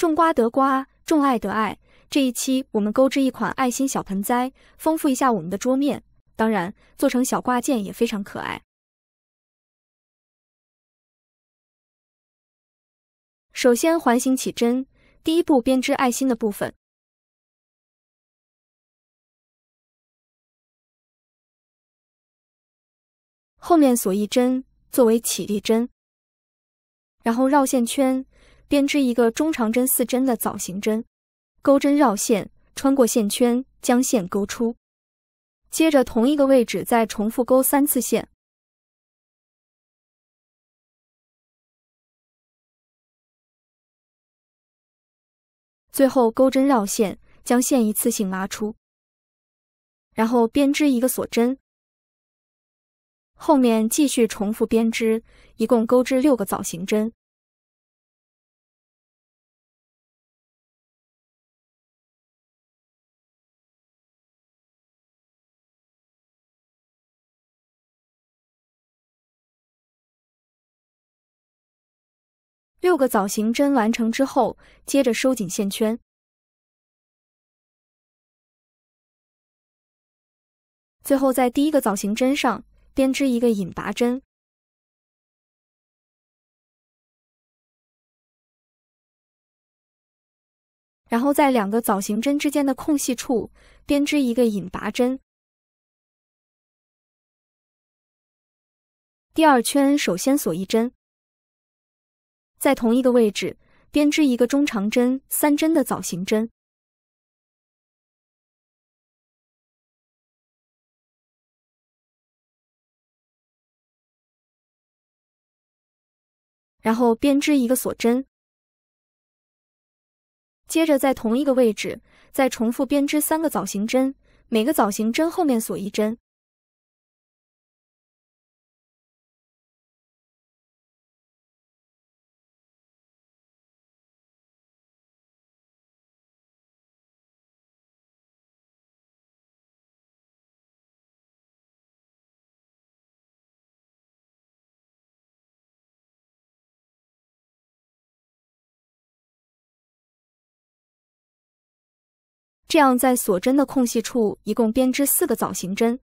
种瓜得瓜，种爱得爱。这一期我们钩织一款爱心小盆栽，丰富一下我们的桌面。当然，做成小挂件也非常可爱。首先环形起针，第一步编织爱心的部分，后面锁一针作为起立针，然后绕线圈。编织一个中长针四针的枣形针，钩针绕线穿过线圈，将线钩出。接着同一个位置再重复钩三次线，最后钩针绕线将线一次性拉出，然后编织一个锁针。后面继续重复编织，一共钩织六个枣形针。六个枣形针完成之后，接着收紧线圈，最后在第一个枣形针上编织一个引拔针，然后在两个枣形针之间的空隙处编织一个引拔针。第二圈首先锁一针。在同一个位置编织一个中长针三针的枣形针，然后编织一个锁针。接着在同一个位置再重复编织三个枣形针，每个枣形针后面锁一针。这样，在锁针的空隙处，一共编织四个枣形针，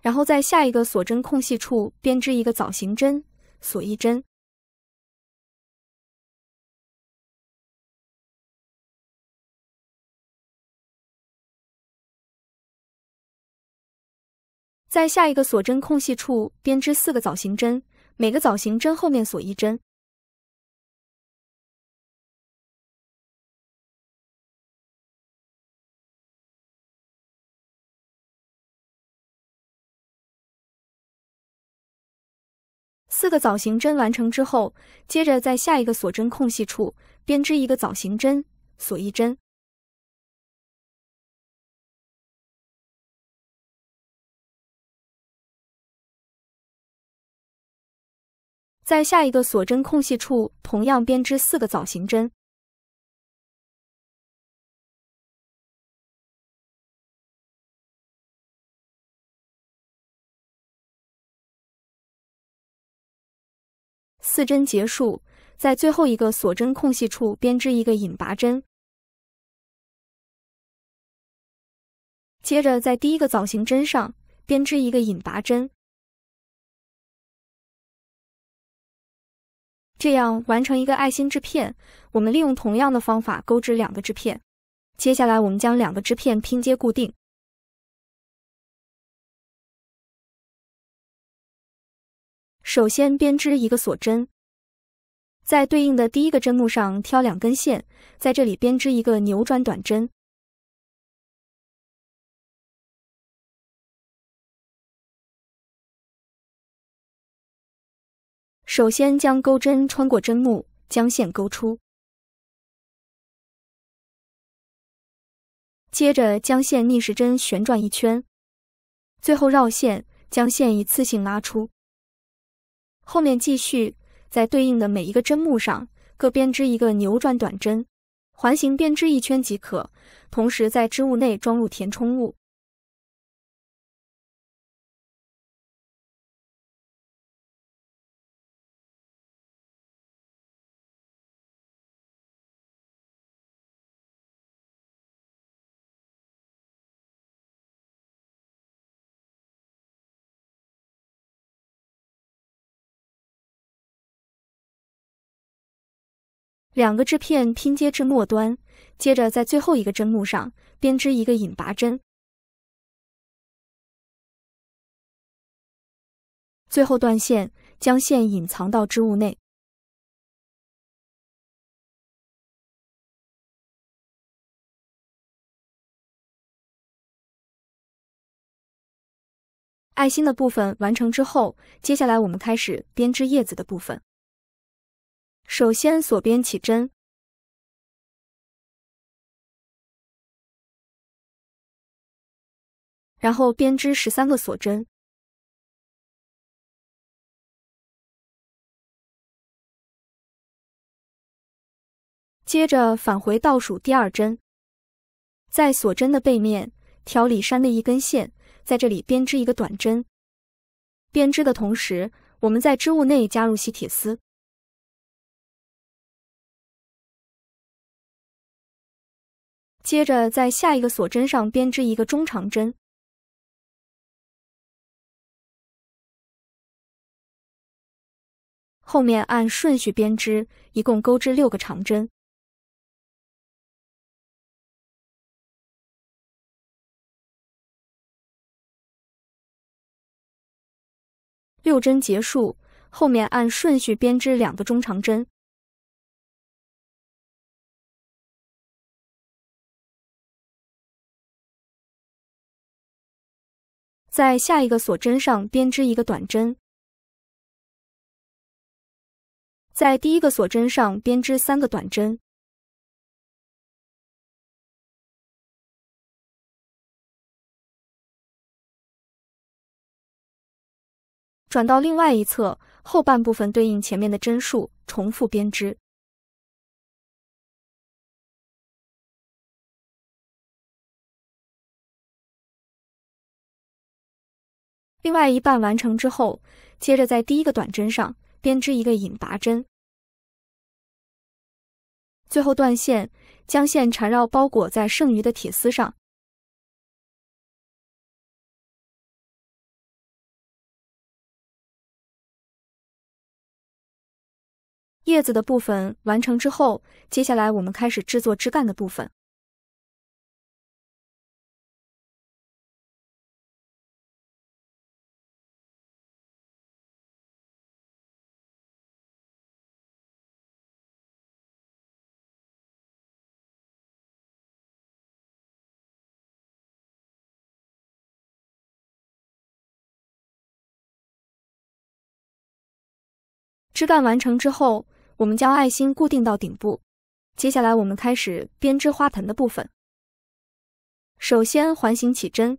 然后在下一个锁针空隙处编织一个枣形针，锁一针。在下一个锁针空隙处编织四个枣形针，每个枣形针后面锁一针。四个枣形针完成之后，接着在下一个锁针空隙处编织一个枣形针，锁一针。在下一个锁针空隙处，同样编织四个枣形针。四针结束，在最后一个锁针空隙处编织一个引拔针，接着在第一个枣形针上编织一个引拔针，这样完成一个爱心织片。我们利用同样的方法钩织两个织片，接下来我们将两个织片拼接固定。首先编织一个锁针，在对应的第一个针目上挑两根线，在这里编织一个扭转短针。首先将钩针穿过针目，将线勾出，接着将线逆时针旋转一圈，最后绕线，将线一次性拉出。后面继续在对应的每一个针目上各编织一个扭转短针，环形编织一圈即可。同时在织物内装入填充物。两个织片拼接至末端，接着在最后一个针目上编织一个引拔针，最后断线，将线隐藏到织物内。爱心的部分完成之后，接下来我们开始编织叶子的部分。首先锁边起针，然后编织十三个锁针，接着返回倒数第二针，在锁针的背面挑里山的一根线，在这里编织一个短针。编织的同时，我们在织物内加入细铁丝。接着在下一个锁针上编织一个中长针，后面按顺序编织，一共钩织六个长针，六针结束。后面按顺序编织两个中长针。在下一个锁针上编织一个短针，在第一个锁针上编织三个短针。转到另外一侧，后半部分对应前面的针数，重复编织。另外一半完成之后，接着在第一个短针上编织一个引拔针，最后断线，将线缠绕包裹在剩余的铁丝上。叶子的部分完成之后，接下来我们开始制作枝干的部分。枝干完成之后，我们将爱心固定到顶部。接下来，我们开始编织花盆的部分。首先环形起针，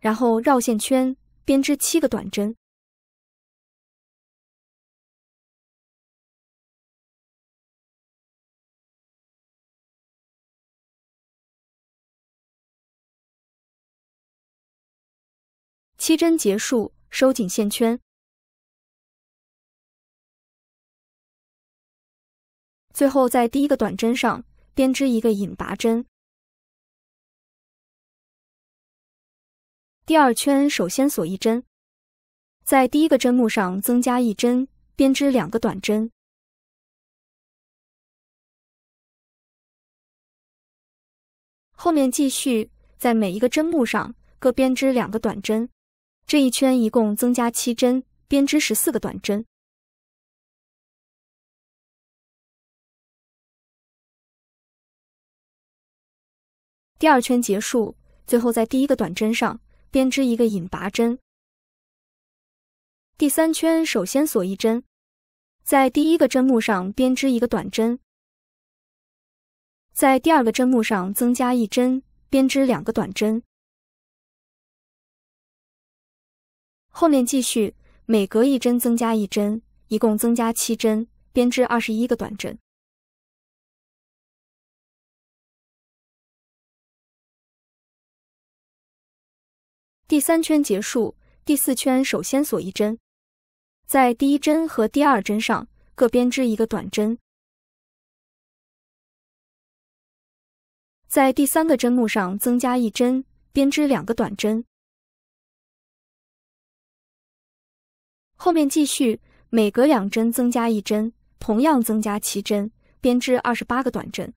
然后绕线圈编织七个短针。七针结束，收紧线圈。最后在第一个短针上编织一个引拔针。第二圈首先锁一针，在第一个针目上增加一针，编织两个短针。后面继续在每一个针目上各编织两个短针。这一圈一共增加七针，编织十四个短针。第二圈结束，最后在第一个短针上编织一个引拔针。第三圈首先锁一针，在第一个针目上编织一个短针，在第二个针目上增加一针，编织两个短针。后面继续，每隔一针增加一针，一共增加七针，编织二十一个短针。第三圈结束，第四圈首先锁一针，在第一针和第二针上各编织一个短针，在第三个针目上增加一针，编织两个短针。后面继续，每隔两针增加一针，同样增加七针，编织二十八个短针。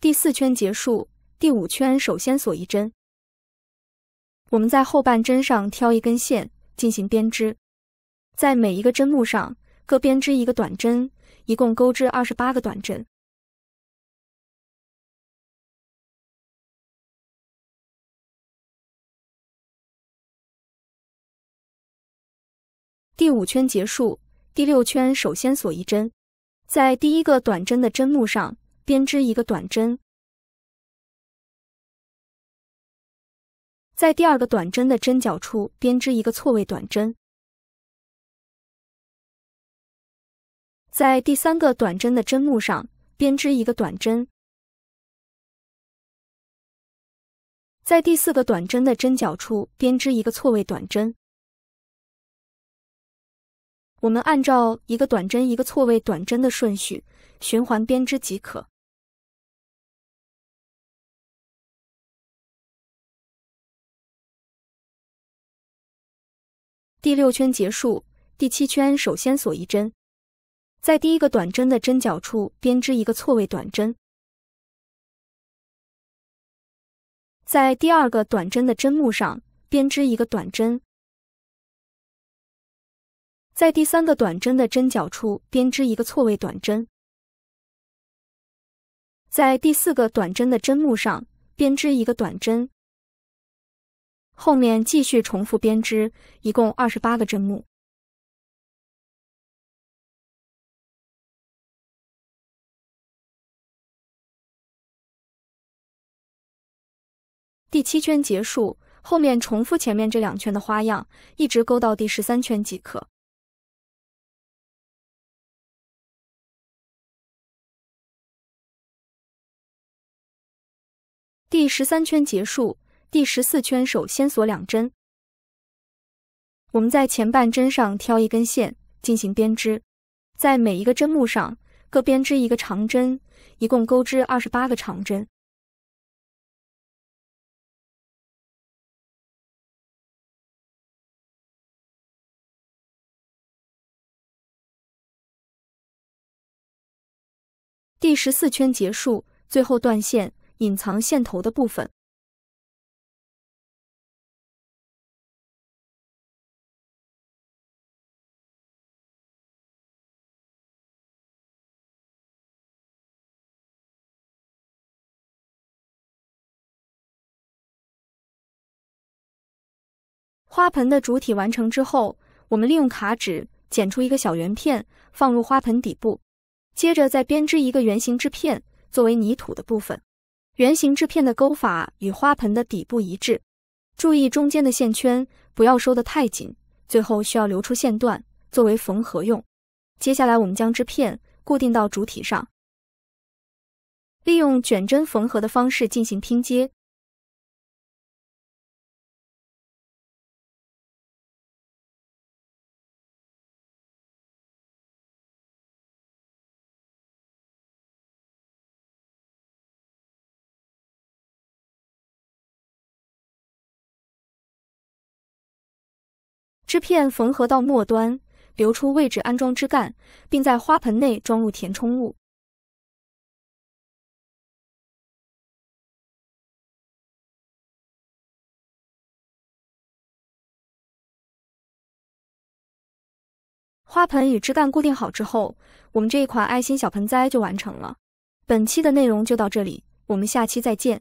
第四圈结束，第五圈首先锁一针，我们在后半针上挑一根线进行编织，在每一个针目上各编织一个短针，一共钩织二十八个短针。第五圈结束，第六圈首先锁一针，在第一个短针的针目上编织一个短针，在第二个短针的针脚处编织一个错位短针，在第三个短针的针目上编织一个短针，在第四个短针的针脚处编织一个错位短针。我们按照一个短针一个错位短针的顺序循环编织即可。第六圈结束，第七圈首先锁一针，在第一个短针的针脚处编织一个错位短针，在第二个短针的针目上编织一个短针。在第三个短针的针脚处编织一个错位短针，在第四个短针的针目上编织一个短针，后面继续重复编织，一共二十八个针目。第七圈结束，后面重复前面这两圈的花样，一直钩到第十三圈即可。第十三圈结束，第十四圈首先锁两针。我们在前半针上挑一根线进行编织，在每一个针目上各编织一个长针，一共钩织二十八个长针。第十四圈结束，最后断线。隐藏线头的部分。花盆的主体完成之后，我们利用卡纸剪出一个小圆片，放入花盆底部，接着再编织一个圆形制片，作为泥土的部分。圆形织片的钩法与花盆的底部一致，注意中间的线圈不要收得太紧，最后需要留出线段作为缝合用。接下来，我们将织片固定到主体上，利用卷针缝合的方式进行拼接。织片缝合到末端，留出位置安装枝干，并在花盆内装入填充物。花盆与枝干固定好之后，我们这一款爱心小盆栽就完成了。本期的内容就到这里，我们下期再见。